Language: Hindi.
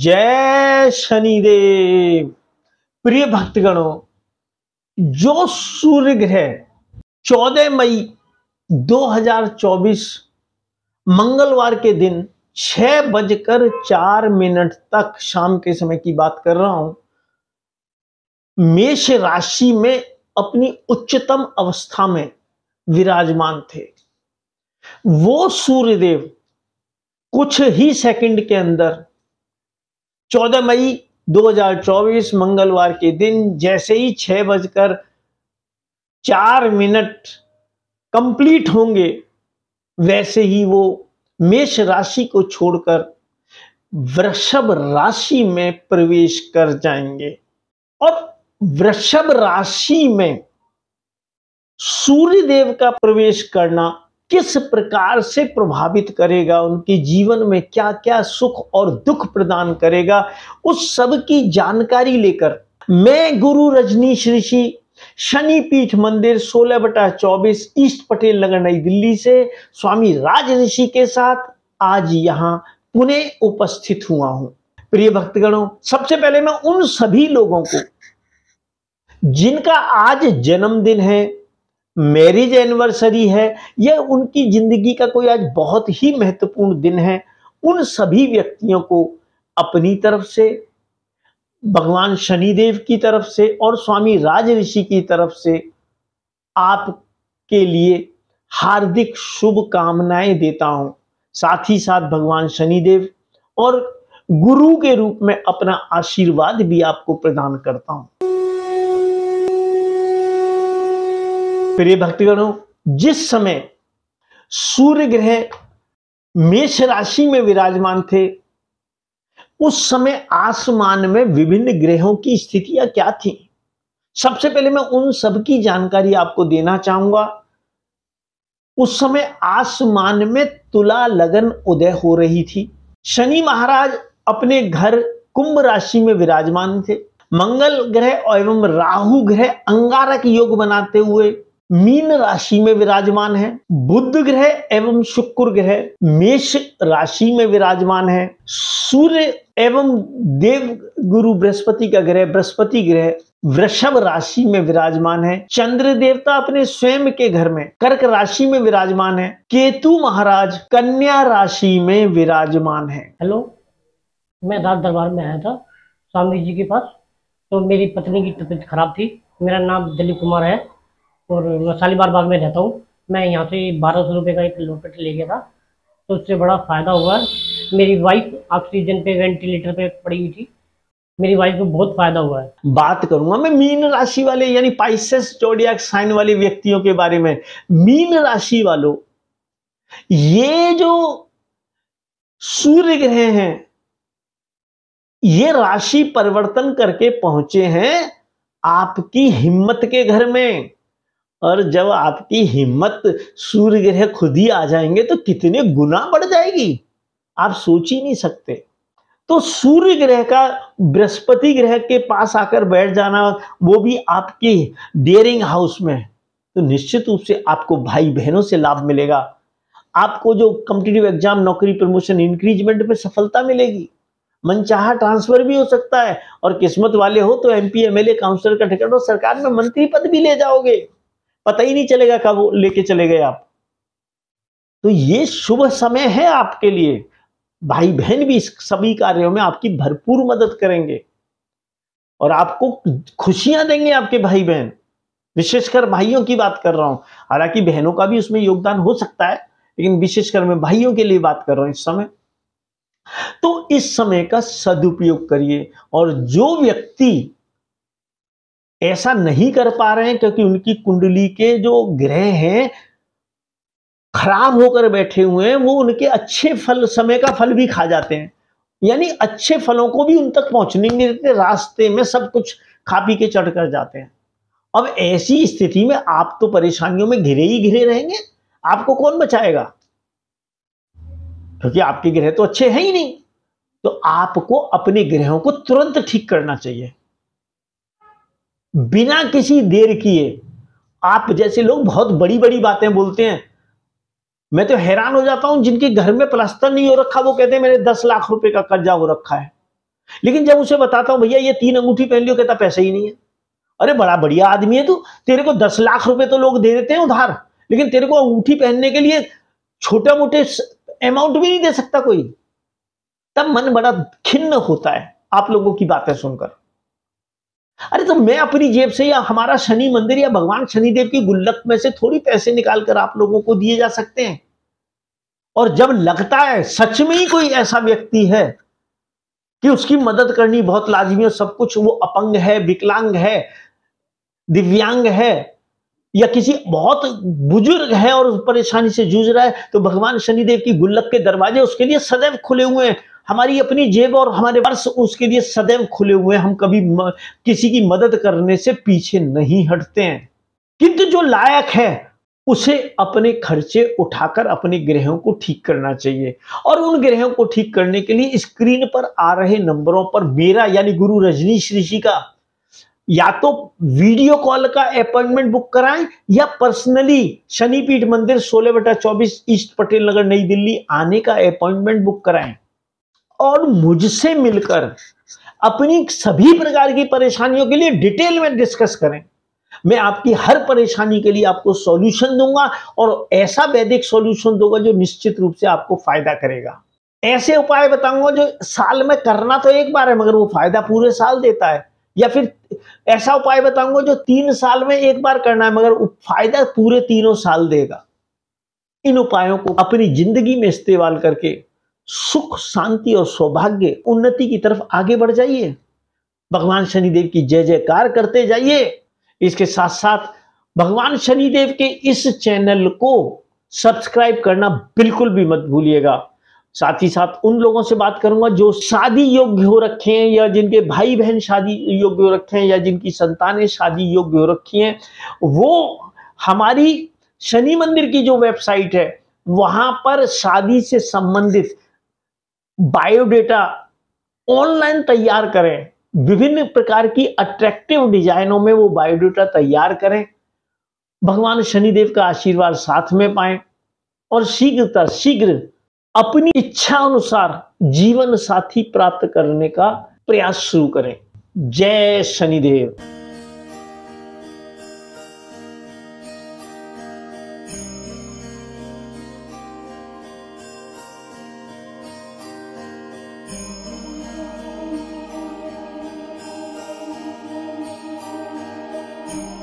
जय शनिदेव प्रिय भक्तगणों जो सूर्य ग्रह 14 मई 2024 मंगलवार के दिन छह बजकर चार मिनट तक शाम के समय की बात कर रहा हूं मेष राशि में अपनी उच्चतम अवस्था में विराजमान थे वो सूर्यदेव कुछ ही सेकंड के अंदर 14 मई 2024 मंगलवार के दिन जैसे ही छह बजकर चार मिनट कंप्लीट होंगे वैसे ही वो मेष राशि को छोड़कर वृषभ राशि में प्रवेश कर जाएंगे और वृषभ राशि में सूर्य देव का प्रवेश करना किस प्रकार से प्रभावित करेगा उनके जीवन में क्या क्या सुख और दुख प्रदान करेगा उस सब की जानकारी लेकर मैं गुरु रजनीश ऋषि शनि पीठ मंदिर सोलह बटा चौबीस ईस्ट पटेल नगर नई दिल्ली से स्वामी राज ऋषि के साथ आज यहां पुणे उपस्थित हुआ हूं प्रिय भक्तगणों सबसे पहले मैं उन सभी लोगों को जिनका आज जन्मदिन है मैरिज एनिवर्सरी है या उनकी जिंदगी का कोई आज बहुत ही महत्वपूर्ण दिन है उन सभी व्यक्तियों को अपनी तरफ से भगवान शनिदेव की तरफ से और स्वामी राज ऋषि की तरफ से आपके लिए हार्दिक शुभकामनाएं देता हूं साथ ही साथ भगवान शनिदेव और गुरु के रूप में अपना आशीर्वाद भी आपको प्रदान करता हूं प्रिय भक्तगणों जिस समय सूर्य ग्रह मेष राशि में विराजमान थे उस समय आसमान में विभिन्न ग्रहों की स्थितियां क्या थी सबसे पहले मैं उन सब की जानकारी आपको देना चाहूंगा उस समय आसमान में तुला लगन उदय हो रही थी शनि महाराज अपने घर कुंभ राशि में विराजमान थे मंगल ग्रह एवं राहु ग्रह अंगारक योग बनाते हुए मीन राशि में विराजमान है बुद्ध ग्रह एवं शुक्र ग्रह मेष राशि में विराजमान है सूर्य एवं देव गुरु बृहस्पति का ग्रह बृहस्पति ग्रह वृषभ राशि में विराजमान है चंद्र देवता अपने स्वयं के घर में कर्क राशि में विराजमान है केतु महाराज कन्या राशि में विराजमान है हेलो मैं रात दरबार में आया था स्वामी जी के पास तो मेरी पत्नी की तबीयत खराब थी मेरा नाम दिलीप कुमार है और वसालीबार बाग में रहता हूँ मैं यहाँ से बारह सौ रुपये का एक लोपेट ले गया था तो उससे बड़ा फ़ायदा हुआ मेरी वाइफ ऑक्सीजन पे वेंटिलेटर पे पड़ी हुई थी मेरी वाइफ को बहुत फायदा हुआ है बात करूंगा मैं मीन राशि वाले यानी पाइसेस जोडियाक साइन वाले व्यक्तियों के बारे में मीन राशि वालों ये जो सूर्य ग्रह हैं ये राशि परिवर्तन करके पहुंचे हैं आपकी हिम्मत के घर में और जब आपकी हिम्मत सूर्य ग्रह खुद ही आ जाएंगे तो कितने गुना बढ़ जाएगी आप सोच ही नहीं सकते तो सूर्य ग्रह का बृहस्पति ग्रह के पास आकर बैठ जाना वो भी आपके डेयरिंग हाउस में तो निश्चित रूप से आपको भाई बहनों से लाभ मिलेगा आपको जो कम्पिटेटिव एग्जाम नौकरी प्रमोशन इंक्रीजमेंट में सफलता मिलेगी मनचाहा ट्रांसफर भी हो सकता है और किस्मत वाले हो तो एमपी एमएलए काउंसिलर का टिकट और सरकार में मंत्री पद भी ले जाओगे पता ही नहीं चलेगा कब लेके चले गए आप तो ये शुभ समय है आपके लिए भाई बहन भी इस सभी कार्यों में आपकी भरपूर मदद करेंगे और आपको खुशियां देंगे आपके भाई बहन विशेषकर भाइयों की बात कर रहा हूं हालांकि बहनों का भी उसमें योगदान हो सकता है लेकिन विशेषकर मैं भाइयों के लिए बात कर रहा हूं इस समय तो इस समय का सदुपयोग करिए और जो व्यक्ति ऐसा नहीं कर पा रहे हैं क्योंकि उनकी कुंडली के जो ग्रह हैं खराब होकर बैठे हुए हैं वो उनके अच्छे फल समय का फल भी खा जाते हैं यानी अच्छे फलों को भी उन तक पहुंचने नहीं देते रास्ते में सब कुछ खा पी के चढ़ कर जाते हैं अब ऐसी स्थिति में आप तो परेशानियों में घिरे ही घिरे रहेंगे आपको कौन बचाएगा क्योंकि आपके ग्रह तो अच्छे हैं ही नहीं तो आपको अपने ग्रहों को तुरंत ठीक करना चाहिए बिना किसी देर किए आप जैसे लोग बहुत बड़ी बड़ी बातें बोलते हैं मैं तो हैरान हो जाता हूं जिनके घर में प्लास्टर नहीं हो रखा वो कहते हैं मैंने दस लाख रुपए का कर्जा हो रखा है लेकिन जब उसे बताता हूं भैया ये तीन अंगूठी पहन लियो कहता पैसे ही नहीं है अरे बड़ा बढ़िया आदमी है तू तेरे को दस लाख रुपए तो लोग दे देते हैं उधार लेकिन तेरे को अंगूठी पहनने के लिए छोटा मोटे अमाउंट भी नहीं दे सकता कोई तब मन बड़ा खिन्न होता है आप लोगों की बातें सुनकर अरे तो मैं अपनी जेब से या हमारा शनि मंदिर या भगवान शनिदेव की गुल्लक में से थोड़ी पैसे निकाल कर आप लोगों को दिए जा सकते हैं और जब लगता है सच में ही कोई ऐसा व्यक्ति है कि उसकी मदद करनी बहुत लाजमी है सब कुछ वो अपंग है विकलांग है दिव्यांग है या किसी बहुत बुजुर्ग है और परेशानी से जूझ रहा है तो भगवान शनिदेव की गुल्लक के दरवाजे उसके लिए सदैव खुले हुए हैं हमारी अपनी जेब और हमारे पर्स उसके लिए सदैव खुले हुए हम कभी म, किसी की मदद करने से पीछे नहीं हटते हैं किंतु जो लायक है उसे अपने खर्चे उठाकर अपने ग्रहों को ठीक करना चाहिए और उन ग्रहों को ठीक करने के लिए स्क्रीन पर आ रहे नंबरों पर मेरा यानी गुरु रजनीश ऋषि का या तो वीडियो कॉल का अपॉइंटमेंट बुक कराएं या पर्सनली शनिपीठ मंदिर सोलह बटा चौबीस ईस्ट पटेल नगर नई दिल्ली आने का अपॉइंटमेंट बुक कराएं और मुझसे मिलकर अपनी सभी प्रकार की परेशानियों के लिए डिटेल में डिस्कस करें मैं आपकी हर परेशानी के लिए आपको सॉल्यूशन दूंगा और ऐसा वैदिक सॉल्यूशन दूंगा जो निश्चित रूप से आपको फायदा करेगा ऐसे उपाय बताऊंगा जो साल में करना तो एक बार है मगर वो फायदा पूरे साल देता है या फिर ऐसा उपाय बताऊंगा जो तीन साल में एक बार करना है मगर फायदा पूरे तीनों साल देगा इन उपायों को अपनी जिंदगी में इस्तेमाल करके सुख शांति और सौभाग्य उन्नति की तरफ आगे बढ़ जाइए भगवान शनिदेव की जय जयकार करते जाइए इसके साथ साथ भगवान शनिदेव के इस चैनल को सब्सक्राइब करना बिल्कुल भी मत भूलिएगा साथ ही साथ उन लोगों से बात करूंगा जो शादी योग्य हो रखे हैं या जिनके भाई बहन शादी योग्य हो रखे हैं या जिनकी संतानें शादी योग्य हो रखी हैं वो हमारी शनि मंदिर की जो वेबसाइट है वहां पर शादी से संबंधित बायोडेटा ऑनलाइन तैयार करें विभिन्न प्रकार की अट्रैक्टिव डिजाइनों में वो बायोडेटा तैयार करें भगवान शनिदेव का आशीर्वाद साथ में पाएं और शीघ्रता शीघ्र अपनी इच्छा अनुसार जीवन साथी प्राप्त करने का प्रयास शुरू करें जय शनिदेव